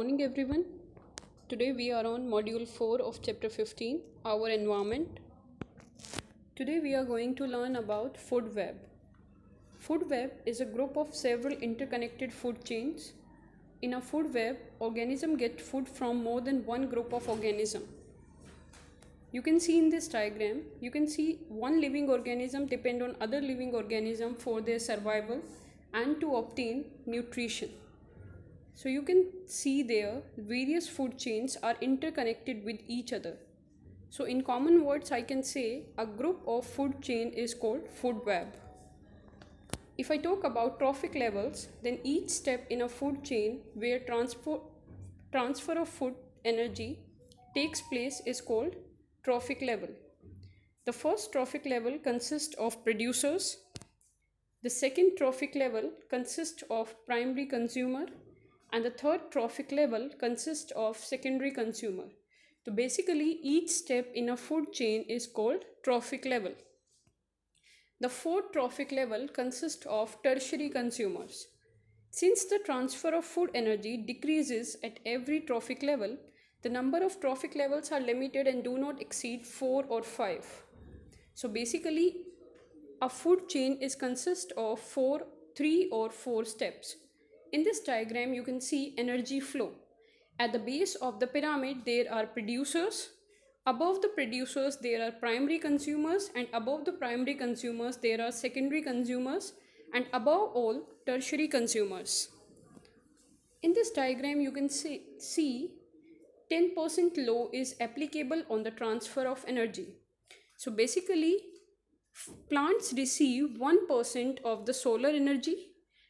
morning everyone today we are on module 4 of chapter 15 our environment today we are going to learn about food web food web is a group of several interconnected food chains in a food web organism get food from more than one group of organism you can see in this diagram you can see one living organism depend on other living organism for their survival and to obtain nutrition so you can see there various food chains are interconnected with each other. So in common words I can say a group of food chain is called food web. If I talk about trophic levels then each step in a food chain where transfer, transfer of food energy takes place is called trophic level. The first trophic level consists of producers. The second trophic level consists of primary consumer and the third trophic level consists of secondary consumer. So basically each step in a food chain is called trophic level. The fourth trophic level consists of tertiary consumers. Since the transfer of food energy decreases at every trophic level, the number of trophic levels are limited and do not exceed 4 or 5. So basically, a food chain is consist of 4, 3 or 4 steps. In this diagram, you can see energy flow. At the base of the pyramid, there are producers. Above the producers, there are primary consumers and above the primary consumers, there are secondary consumers and above all, tertiary consumers. In this diagram, you can see 10% law is applicable on the transfer of energy. So basically, plants receive 1% of the solar energy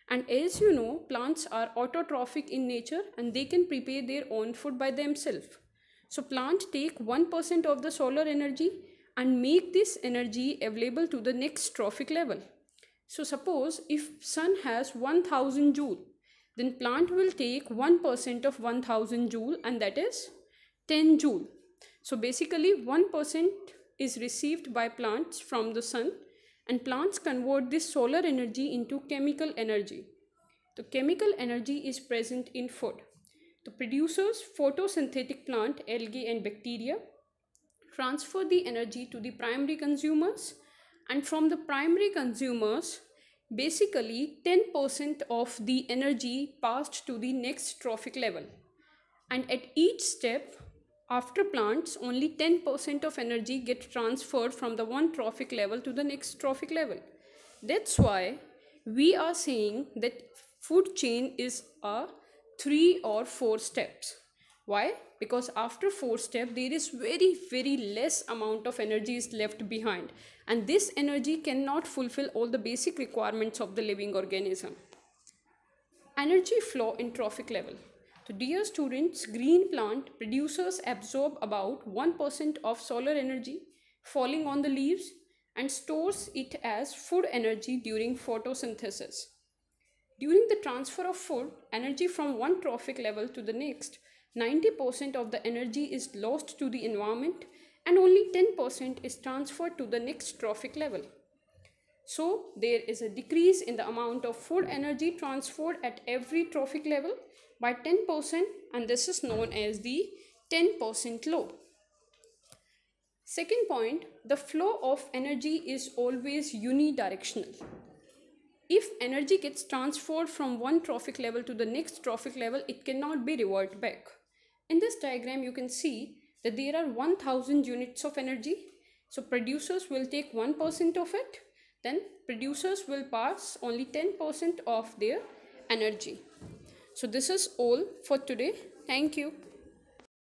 and as you know, plants are autotrophic in nature and they can prepare their own food by themselves. So plants take 1% of the solar energy and make this energy available to the next trophic level. So suppose if sun has 1000 joule, then plant will take 1% of 1000 joule and that is 10 joule. So basically 1% is received by plants from the sun and plants convert this solar energy into chemical energy. The chemical energy is present in food. The producers, photosynthetic plant, algae and bacteria, transfer the energy to the primary consumers and from the primary consumers, basically 10% of the energy passed to the next trophic level. And at each step, after plants, only 10% of energy gets transferred from the one trophic level to the next trophic level. That's why we are saying that food chain is a three or four steps. Why? Because after four step, there is very, very less amount of energy is left behind. And this energy cannot fulfill all the basic requirements of the living organism. Energy flow in trophic level. So dear students, green plant producers absorb about 1% of solar energy falling on the leaves and stores it as food energy during photosynthesis. During the transfer of food, energy from one trophic level to the next, 90% of the energy is lost to the environment and only 10% is transferred to the next trophic level. So there is a decrease in the amount of food energy transferred at every trophic level by 10% and this is known as the 10% law. Second point, the flow of energy is always unidirectional. If energy gets transferred from one trophic level to the next trophic level, it cannot be reverted back. In this diagram, you can see that there are 1000 units of energy. So producers will take 1% of it then producers will pass only 10% of their energy. So this is all for today. Thank you.